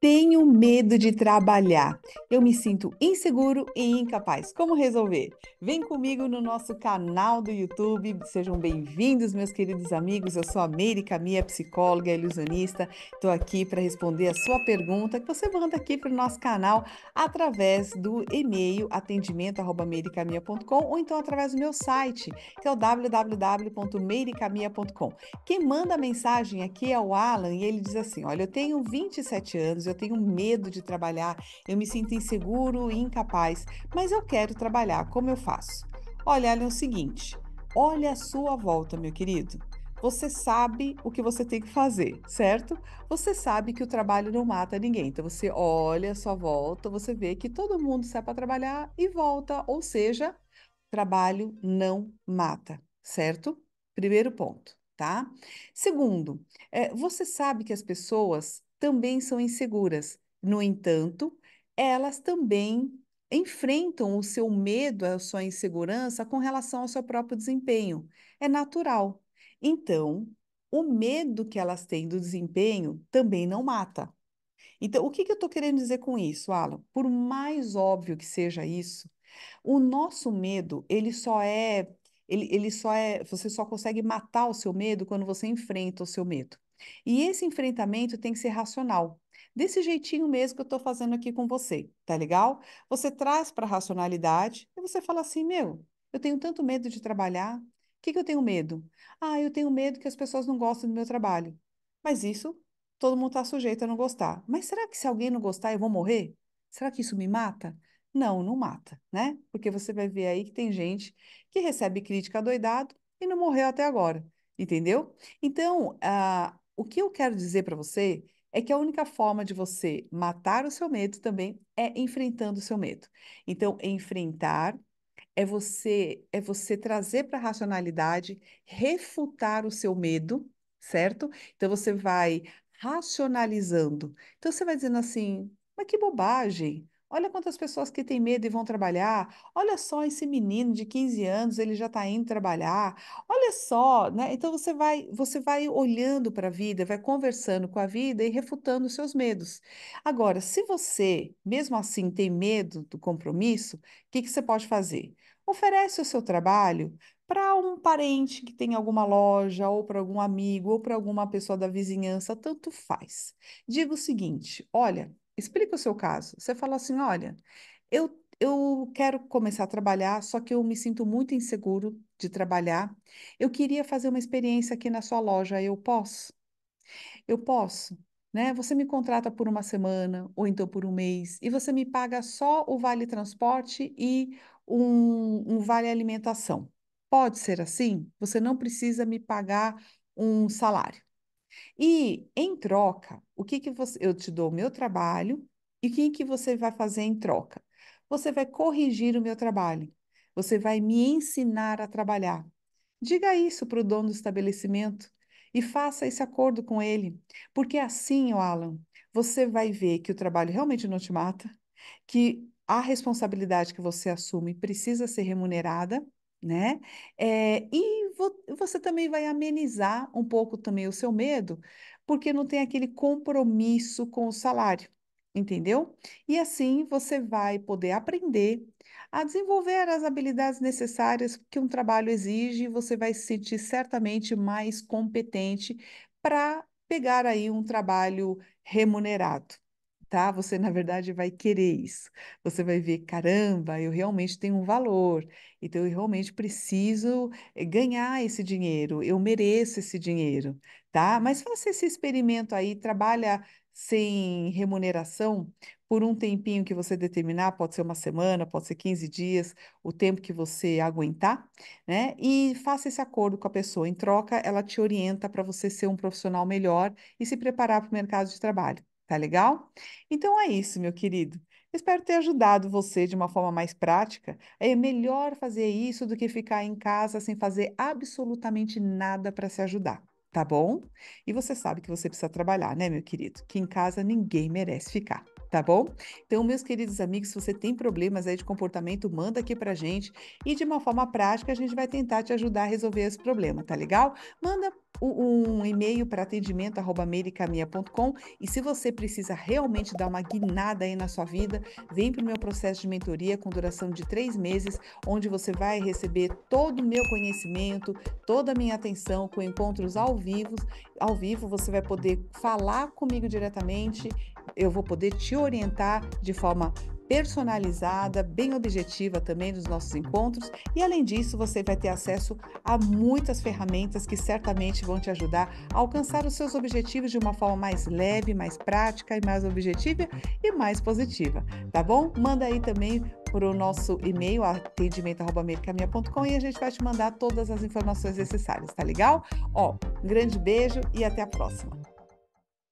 Tenho medo de trabalhar. Eu me sinto inseguro e incapaz. Como resolver? Vem comigo no nosso canal do YouTube. Sejam bem-vindos, meus queridos amigos. Eu sou a Meire Camia, psicóloga e ilusionista. Estou aqui para responder a sua pergunta que você manda aqui para o nosso canal através do e-mail atendimento@meiricamia.com ou então através do meu site, que é o www.meiricamia.com. Quem manda a mensagem aqui é o Alan e ele diz assim: "Olha, eu tenho 27 anos, eu tenho medo de trabalhar, eu me sinto inseguro e incapaz, mas eu quero trabalhar, como eu faço? Olha, é o seguinte, olha a sua volta, meu querido. Você sabe o que você tem que fazer, certo? Você sabe que o trabalho não mata ninguém. Então você olha a sua volta, você vê que todo mundo sai para trabalhar e volta, ou seja, trabalho não mata, certo? Primeiro ponto, tá? Segundo, é, você sabe que as pessoas também são inseguras. No entanto, elas também enfrentam o seu medo, a sua insegurança com relação ao seu próprio desempenho. É natural. Então, o medo que elas têm do desempenho também não mata. Então, o que, que eu estou querendo dizer com isso, Alan? Por mais óbvio que seja isso, o nosso medo ele só é ele, ele só é, você só consegue matar o seu medo quando você enfrenta o seu medo. E esse enfrentamento tem que ser racional. Desse jeitinho mesmo que eu estou fazendo aqui com você, tá legal? Você traz para a racionalidade e você fala assim: meu, eu tenho tanto medo de trabalhar, o que, que eu tenho medo? Ah, eu tenho medo que as pessoas não gostem do meu trabalho. Mas isso todo mundo está sujeito a não gostar. Mas será que se alguém não gostar, eu vou morrer? Será que isso me mata? Não, não mata, né? Porque você vai ver aí que tem gente que recebe crítica doidado e não morreu até agora, entendeu? Então, uh, o que eu quero dizer para você é que a única forma de você matar o seu medo também é enfrentando o seu medo. Então, enfrentar é você é você trazer para a racionalidade, refutar o seu medo, certo? Então você vai racionalizando. Então você vai dizendo assim: "Mas que bobagem. Olha quantas pessoas que têm medo e vão trabalhar. Olha só esse menino de 15 anos, ele já está indo trabalhar. Olha só, né? Então você vai, você vai olhando para a vida, vai conversando com a vida e refutando os seus medos. Agora, se você, mesmo assim, tem medo do compromisso, o que, que você pode fazer? Oferece o seu trabalho para um parente que tem alguma loja, ou para algum amigo, ou para alguma pessoa da vizinhança, tanto faz. Diga o seguinte: olha, Explica o seu caso. Você fala assim: olha, eu, eu quero começar a trabalhar, só que eu me sinto muito inseguro de trabalhar. Eu queria fazer uma experiência aqui na sua loja. Eu posso? Eu posso. Né? Você me contrata por uma semana ou então por um mês e você me paga só o vale transporte e um, um vale alimentação. Pode ser assim? Você não precisa me pagar um salário. E em troca, o que que você, eu te dou o meu trabalho e o que que você vai fazer em troca? Você vai corrigir o meu trabalho. Você vai me ensinar a trabalhar. Diga isso para o dono do estabelecimento e faça esse acordo com ele, porque assim, Alan, você vai ver que o trabalho realmente não te mata, que a responsabilidade que você assume precisa ser remunerada, né? É, e você também vai amenizar um pouco também o seu medo, porque não tem aquele compromisso com o salário, entendeu? E assim você vai poder aprender a desenvolver as habilidades necessárias que um trabalho exige, e você vai se sentir certamente mais competente para pegar aí um trabalho remunerado tá? Você, na verdade, vai querer isso. Você vai ver, caramba, eu realmente tenho um valor, então eu realmente preciso eh, ganhar esse dinheiro, eu mereço esse dinheiro, tá? Mas faça esse experimento aí, trabalha sem remuneração por um tempinho que você determinar, pode ser uma semana, pode ser 15 dias, o tempo que você aguentar, né? E faça esse acordo com a pessoa. Em troca, ela te orienta para você ser um profissional melhor e se preparar para o mercado de trabalho. Tá legal? Então é isso, meu querido. Espero ter ajudado você de uma forma mais prática. É melhor fazer isso do que ficar em casa sem fazer absolutamente nada para se ajudar, tá bom? E você sabe que você precisa trabalhar, né, meu querido? Que em casa ninguém merece ficar tá bom? Então, meus queridos amigos, se você tem problemas aí de comportamento, manda aqui pra gente e de uma forma prática a gente vai tentar te ajudar a resolver esse problema, tá legal? Manda um e-mail para atendimento@americamia.com e se você precisa realmente dar uma guinada aí na sua vida, vem para o meu processo de mentoria com duração de três meses, onde você vai receber todo o meu conhecimento, toda a minha atenção com encontros ao vivo. Ao vivo você vai poder falar comigo diretamente, eu vou poder te orientar de forma personalizada, bem objetiva também nos nossos encontros. E além disso, você vai ter acesso a muitas ferramentas que certamente vão te ajudar a alcançar os seus objetivos de uma forma mais leve, mais prática e mais objetiva e mais positiva. Tá bom? Manda aí também para o nosso e-mail, atendimento.americaminha.com e a gente vai te mandar todas as informações necessárias, tá legal? Ó, um grande beijo e até a próxima!